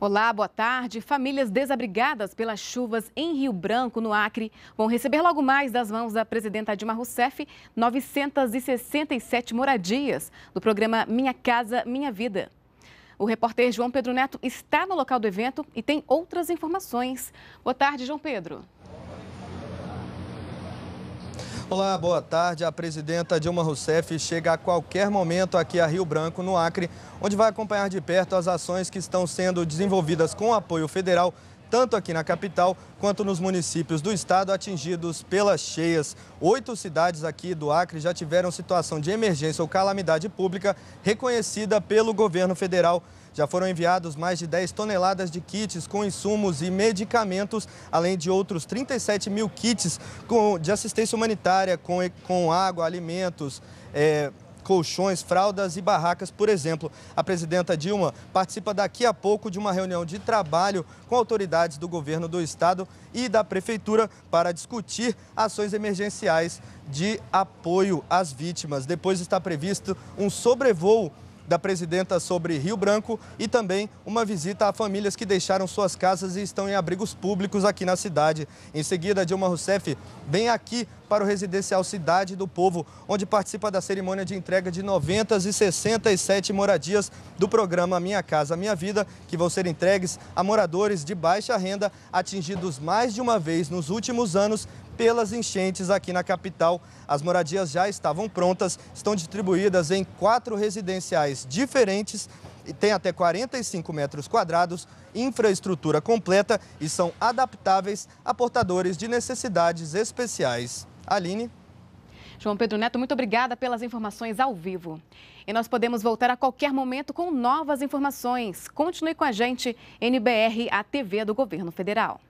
Olá, boa tarde. Famílias desabrigadas pelas chuvas em Rio Branco, no Acre, vão receber logo mais das mãos da presidenta Dilma Rousseff 967 moradias do programa Minha Casa Minha Vida. O repórter João Pedro Neto está no local do evento e tem outras informações. Boa tarde, João Pedro. Olá, boa tarde. A presidenta Dilma Rousseff chega a qualquer momento aqui a Rio Branco, no Acre, onde vai acompanhar de perto as ações que estão sendo desenvolvidas com apoio federal tanto aqui na capital quanto nos municípios do estado atingidos pelas cheias. Oito cidades aqui do Acre já tiveram situação de emergência ou calamidade pública reconhecida pelo governo federal. Já foram enviados mais de 10 toneladas de kits com insumos e medicamentos, além de outros 37 mil kits de assistência humanitária com, água, alimentos. É colchões, fraldas e barracas, por exemplo. A presidenta Dilma participa daqui a pouco de uma reunião de trabalho com autoridades do governo do estado e da prefeitura para discutir ações emergenciais de apoio às vítimas. Depois está previsto um sobrevoo da presidenta sobre Rio Branco e também uma visita a famílias que deixaram suas casas e estão em abrigos públicos aqui na cidade. Em seguida, Dilma Rousseff vem aqui para o residencial Cidade do Povo, onde participa da cerimônia de entrega de 967 moradias do programa Minha Casa Minha Vida, que vão ser entregues a moradores de baixa renda atingidos mais de uma vez nos últimos anos pelas enchentes aqui na capital. As moradias já estavam prontas, estão distribuídas em quatro residenciais diferentes e tem até 45 metros quadrados, infraestrutura completa e são adaptáveis a portadores de necessidades especiais. Aline. João Pedro Neto, muito obrigada pelas informações ao vivo. E nós podemos voltar a qualquer momento com novas informações. Continue com a gente, NBR, a TV do Governo Federal.